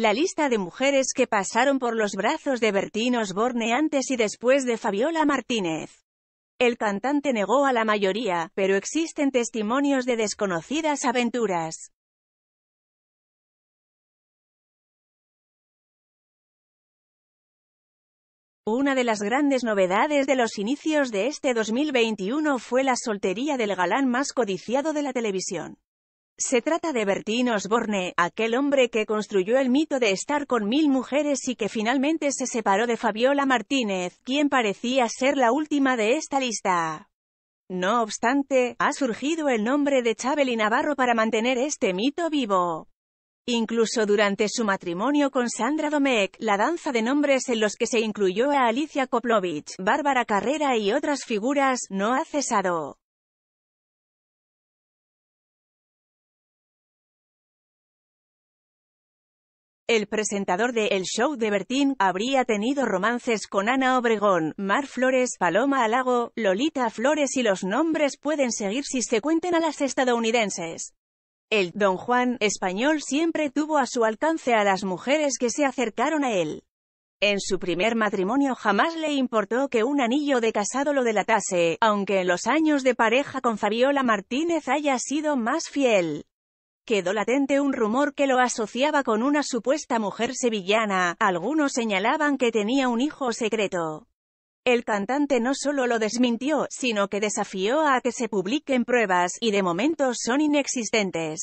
La lista de mujeres que pasaron por los brazos de Bertín Osborne antes y después de Fabiola Martínez. El cantante negó a la mayoría, pero existen testimonios de desconocidas aventuras. Una de las grandes novedades de los inicios de este 2021 fue la soltería del galán más codiciado de la televisión. Se trata de Bertín Osborne, aquel hombre que construyó el mito de estar con mil mujeres y que finalmente se separó de Fabiola Martínez, quien parecía ser la última de esta lista. No obstante, ha surgido el nombre de Chabeli Navarro para mantener este mito vivo. Incluso durante su matrimonio con Sandra Domecq, la danza de nombres en los que se incluyó a Alicia Koplovich, Bárbara Carrera y otras figuras, no ha cesado. el presentador de El Show de Bertín, habría tenido romances con Ana Obregón, Mar Flores, Paloma Alago, Lolita Flores y los nombres pueden seguir si se cuenten a las estadounidenses. El Don Juan español siempre tuvo a su alcance a las mujeres que se acercaron a él. En su primer matrimonio jamás le importó que un anillo de casado lo delatase, aunque en los años de pareja con Fabiola Martínez haya sido más fiel quedó latente un rumor que lo asociaba con una supuesta mujer sevillana, algunos señalaban que tenía un hijo secreto. El cantante no solo lo desmintió, sino que desafió a que se publiquen pruebas, y de momento son inexistentes.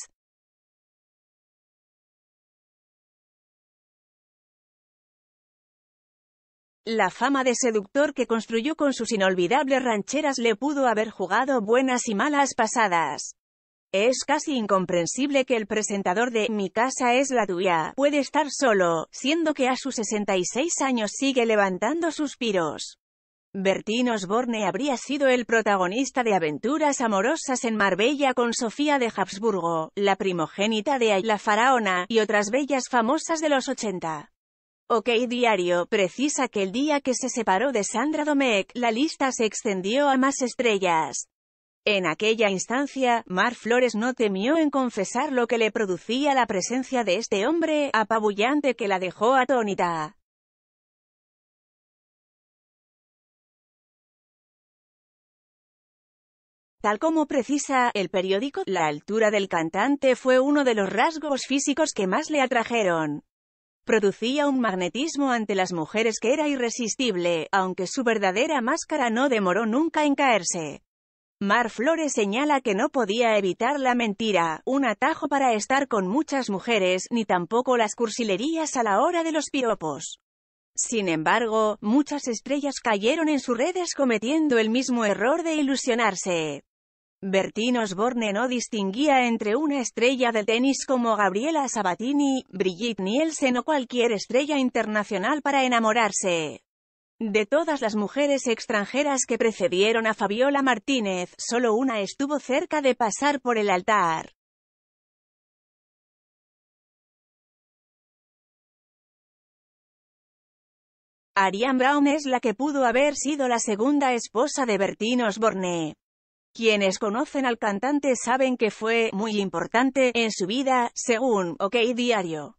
La fama de seductor que construyó con sus inolvidables rancheras le pudo haber jugado buenas y malas pasadas. Es casi incomprensible que el presentador de Mi casa es la tuya puede estar solo, siendo que a sus 66 años sigue levantando suspiros. Bertín Osborne habría sido el protagonista de aventuras amorosas en Marbella con Sofía de Habsburgo, la primogénita de La Faraona, y otras bellas famosas de los 80. OK Diario precisa que el día que se separó de Sandra Domecq, la lista se extendió a más estrellas. En aquella instancia, Mar Flores no temió en confesar lo que le producía la presencia de este hombre, apabullante que la dejó atónita. Tal como precisa el periódico, la altura del cantante fue uno de los rasgos físicos que más le atrajeron. Producía un magnetismo ante las mujeres que era irresistible, aunque su verdadera máscara no demoró nunca en caerse. Mar Flores señala que no podía evitar la mentira, un atajo para estar con muchas mujeres, ni tampoco las cursilerías a la hora de los piropos. Sin embargo, muchas estrellas cayeron en sus redes cometiendo el mismo error de ilusionarse. Bertín Osborne no distinguía entre una estrella de tenis como Gabriela Sabatini, Brigitte Nielsen o cualquier estrella internacional para enamorarse. De todas las mujeres extranjeras que precedieron a Fabiola Martínez, solo una estuvo cerca de pasar por el altar. Ariane Brown es la que pudo haber sido la segunda esposa de Bertín Osborne. Quienes conocen al cantante saben que fue muy importante en su vida, según OK Diario.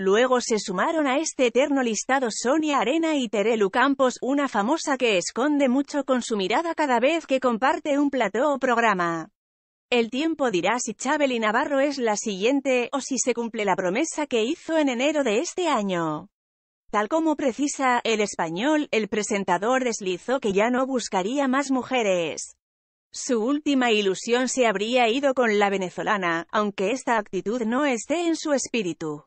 Luego se sumaron a este eterno listado Sonia Arena y Terelu Campos, una famosa que esconde mucho con su mirada cada vez que comparte un plató o programa. El tiempo dirá si Chabeli y Navarro es la siguiente, o si se cumple la promesa que hizo en enero de este año. Tal como precisa, el español, el presentador deslizó que ya no buscaría más mujeres. Su última ilusión se habría ido con la venezolana, aunque esta actitud no esté en su espíritu.